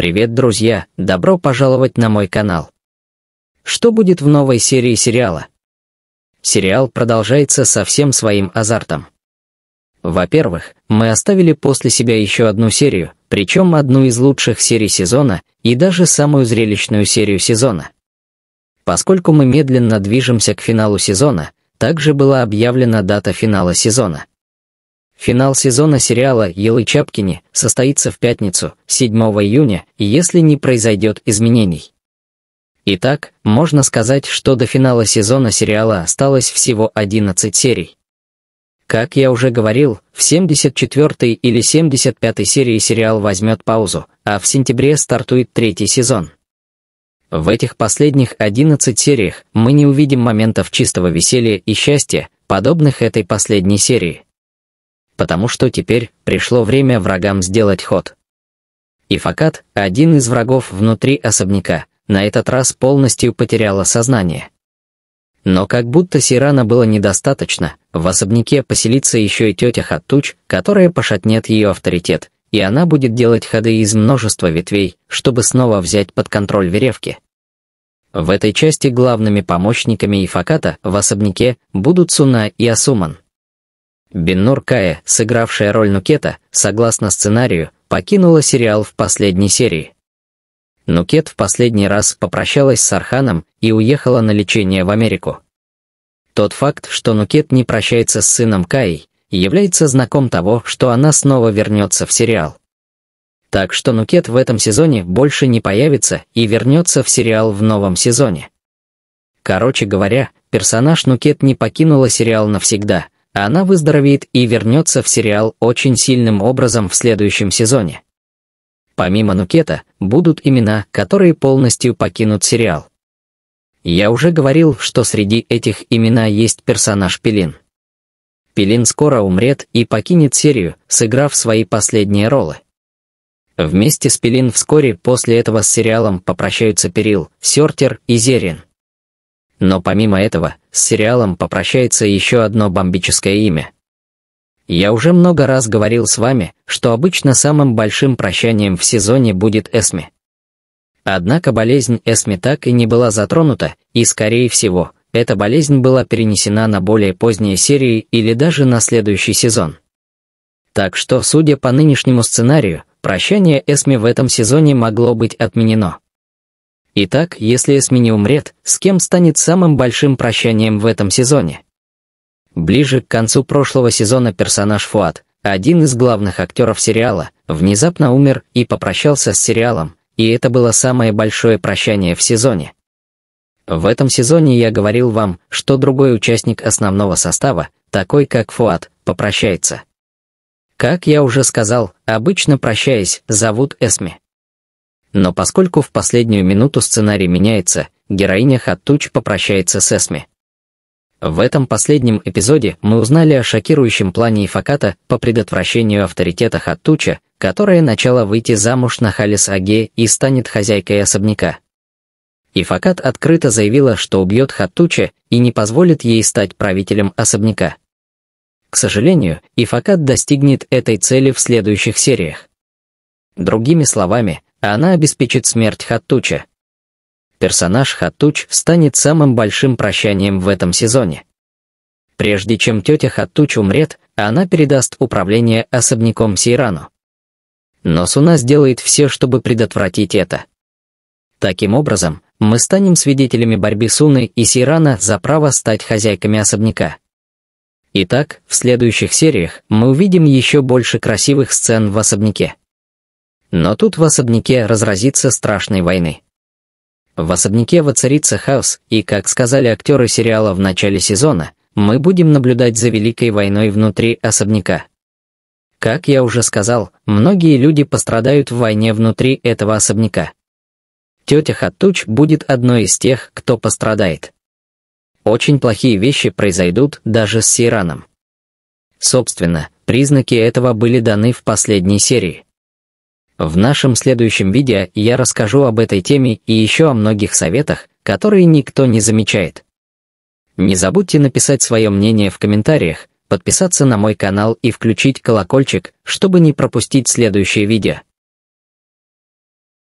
Привет, друзья! Добро пожаловать на мой канал. Что будет в новой серии сериала? Сериал продолжается со всем своим азартом. Во-первых, мы оставили после себя еще одну серию, причем одну из лучших серий сезона и даже самую зрелищную серию сезона. Поскольку мы медленно движемся к финалу сезона, также была объявлена дата финала сезона. Финал сезона сериала «Елы Чапкини» состоится в пятницу, 7 июня, если не произойдет изменений. Итак, можно сказать, что до финала сезона сериала осталось всего 11 серий. Как я уже говорил, в 74 й или 75 й серии сериал возьмет паузу, а в сентябре стартует третий сезон. В этих последних 11 сериях мы не увидим моментов чистого веселья и счастья, подобных этой последней серии, потому что теперь пришло время врагам сделать ход. Ифакат, один из врагов внутри особняка, на этот раз полностью потеряла сознание. Но как будто Сирана было недостаточно, в особняке поселится еще и тетя Хатуч, которая пошатнет ее авторитет, и она будет делать ходы из множества ветвей, чтобы снова взять под контроль веревки. В этой части главными помощниками Ифаката в особняке будут Суна и Асуман. Беннур Кая, сыгравшая роль Нукета, согласно сценарию, покинула сериал в последней серии. Нукет в последний раз попрощалась с Арханом и уехала на лечение в Америку. Тот факт, что Нукет не прощается с сыном Каей, является знаком того, что она снова вернется в сериал. Так что Нукет в этом сезоне больше не появится и вернется в сериал в новом сезоне. Короче говоря, персонаж Нукет не покинула сериал навсегда – она выздоровеет и вернется в сериал очень сильным образом в следующем сезоне. Помимо Нукета будут имена, которые полностью покинут сериал. Я уже говорил, что среди этих имена есть персонаж Пелин. Пелин скоро умрет и покинет серию, сыграв свои последние роли. Вместе с Пелин вскоре после этого с сериалом попрощаются Перил, Сёртер и Зерин. Но помимо этого, с сериалом попрощается еще одно бомбическое имя. Я уже много раз говорил с вами, что обычно самым большим прощанием в сезоне будет Эсми. Однако болезнь Эсми так и не была затронута, и, скорее всего, эта болезнь была перенесена на более поздние серии или даже на следующий сезон. Так что, судя по нынешнему сценарию, прощание Эсми в этом сезоне могло быть отменено. Итак, если Эсмини умрет, с кем станет самым большим прощанием в этом сезоне? Ближе к концу прошлого сезона персонаж Фуат, один из главных актеров сериала, внезапно умер и попрощался с сериалом, и это было самое большое прощание в сезоне. В этом сезоне я говорил вам, что другой участник основного состава, такой как Фуат, попрощается. Как я уже сказал, обычно прощаясь, зовут Эсми. Но поскольку в последнюю минуту сценарий меняется, героиня Хаттуч попрощается с Эсми. В этом последнем эпизоде мы узнали о шокирующем плане Ифаката по предотвращению авторитета Хаттуча, которая начала выйти замуж на Халис Аге и станет хозяйкой особняка. Ифакат открыто заявила, что убьет Хаттуча и не позволит ей стать правителем особняка. К сожалению, Ифакат достигнет этой цели в следующих сериях. Другими словами, а она обеспечит смерть Хатуча. Персонаж Хатуч станет самым большим прощанием в этом сезоне. Прежде чем тетя Хатуч умрет, она передаст управление особняком Сирану. Но Суна сделает все, чтобы предотвратить это. Таким образом, мы станем свидетелями борьбы Суны и Сирана за право стать хозяйками особняка. Итак, в следующих сериях мы увидим еще больше красивых сцен в особняке. Но тут в особняке разразится страшной войны. В особняке воцарится хаос, и, как сказали актеры сериала в начале сезона, мы будем наблюдать за Великой войной внутри особняка. Как я уже сказал, многие люди пострадают в войне внутри этого особняка. Тетя Хатуч будет одной из тех, кто пострадает. Очень плохие вещи произойдут даже с Сираном. Собственно, признаки этого были даны в последней серии. В нашем следующем видео я расскажу об этой теме и еще о многих советах, которые никто не замечает. Не забудьте написать свое мнение в комментариях, подписаться на мой канал и включить колокольчик, чтобы не пропустить следующее видео.